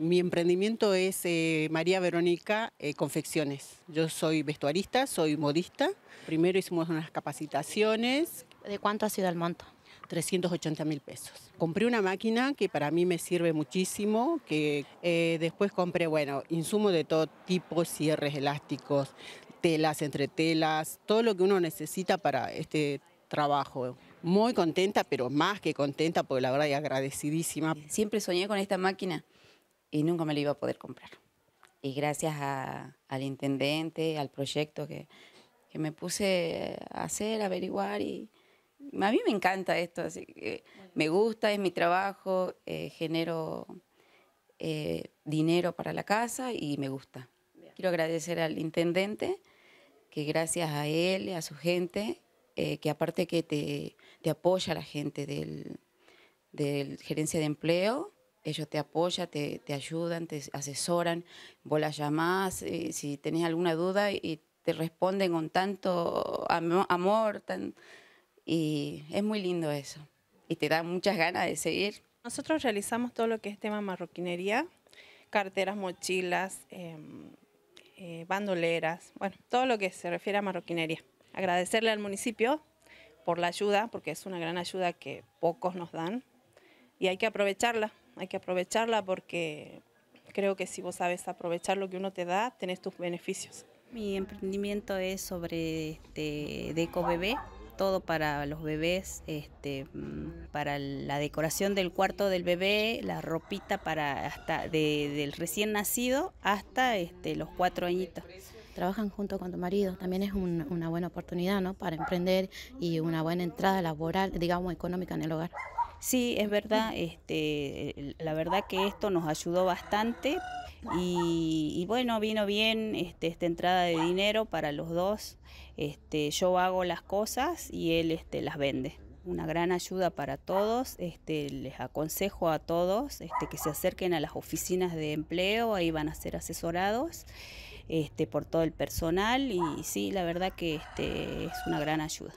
Mi emprendimiento es eh, María Verónica eh, Confecciones. Yo soy vestuarista, soy modista. Primero hicimos unas capacitaciones. ¿De cuánto ha sido el monto? 380 mil pesos. Compré una máquina que para mí me sirve muchísimo, que eh, después compré, bueno, insumos de todo tipo, cierres elásticos, telas, entretelas, todo lo que uno necesita para este trabajo. Muy contenta, pero más que contenta, porque la verdad es agradecidísima. Siempre soñé con esta máquina y nunca me lo iba a poder comprar. Y gracias al intendente, al proyecto que, que, me puse a hacer, a averiguar y a mí me encanta esto, así que me gusta, es mi trabajo, eh, genero eh, dinero para la casa y me gusta. Quiero agradecer al intendente, que gracias a él, a su gente, eh, que aparte que te, te apoya la gente del, del gerencia de empleo, ellos te apoyan, te, ayudan, te asesoran, vos las llamás, eh, si tenés alguna duda y te responden con tanto amor, y es muy lindo eso, y te da muchas ganas de seguir. Nosotros realizamos todo lo que es tema marroquinería, carteras, mochilas, em, eh, bandoleras, bueno, todo lo que se refiere a marroquinería. Agradecerle al municipio por la ayuda, porque es una gran ayuda que pocos nos dan, y hay que aprovecharla hay que aprovecharla porque creo que si vos sabes aprovechar lo que uno te da, tenés tus beneficios. Mi emprendimiento es sobre este, deco bebé, todo para los bebés, este, mm, para la decoración del cuarto del bebé, la ropita para hasta del recién nacido hasta este, los cuatro añitos. Trabajan junto con tu marido, también es una buena oportunidad ¿no? para emprender y una buena entrada laboral, digamos, económica en el hogar. Sí, es verdad. Este, la verdad que esto nos ayudó bastante y, bueno, vino bien este, esta entrada de dinero para los dos. Este, yo hago las cosas y él este, las vende. Una gran ayuda para todos. Este, les aconsejo a todos que se acerquen a las oficinas de empleo, ahí van a ser asesorados este, por todo el personal y, sí, la verdad que este, es una gran ayuda.